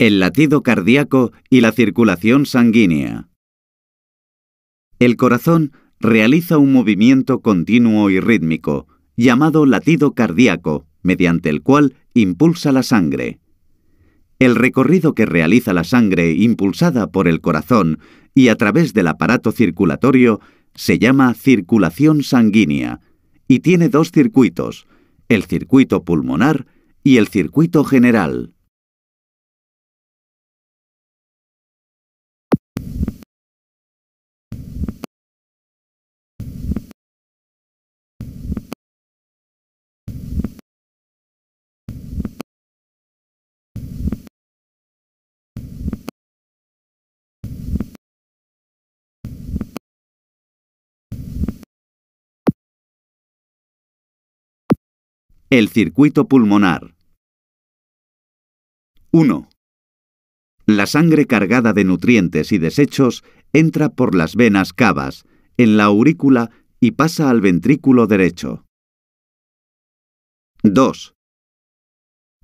el latido cardíaco y la circulación sanguínea. El corazón realiza un movimiento continuo y rítmico, llamado latido cardíaco, mediante el cual impulsa la sangre. El recorrido que realiza la sangre impulsada por el corazón y a través del aparato circulatorio se llama circulación sanguínea y tiene dos circuitos, el circuito pulmonar y el circuito general. El circuito pulmonar. 1. La sangre cargada de nutrientes y desechos entra por las venas cavas, en la aurícula y pasa al ventrículo derecho. 2.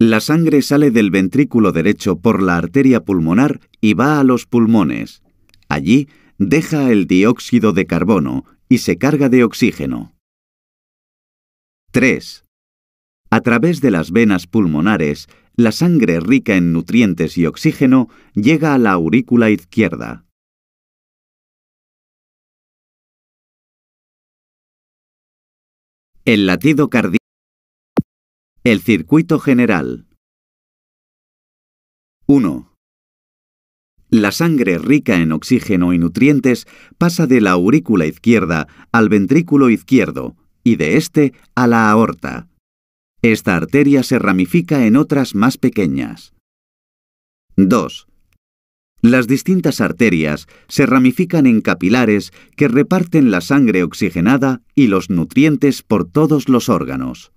La sangre sale del ventrículo derecho por la arteria pulmonar y va a los pulmones. Allí deja el dióxido de carbono y se carga de oxígeno. 3. A través de las venas pulmonares, la sangre rica en nutrientes y oxígeno llega a la aurícula izquierda. El latido cardíaco. El circuito general. 1. La sangre rica en oxígeno y nutrientes pasa de la aurícula izquierda al ventrículo izquierdo y de este a la aorta. Esta arteria se ramifica en otras más pequeñas. 2. Las distintas arterias se ramifican en capilares que reparten la sangre oxigenada y los nutrientes por todos los órganos.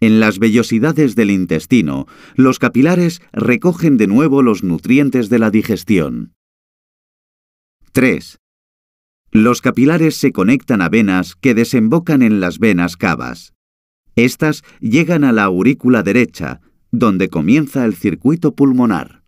En las vellosidades del intestino, los capilares recogen de nuevo los nutrientes de la digestión. 3. Los capilares se conectan a venas que desembocan en las venas cavas. Estas llegan a la aurícula derecha, donde comienza el circuito pulmonar.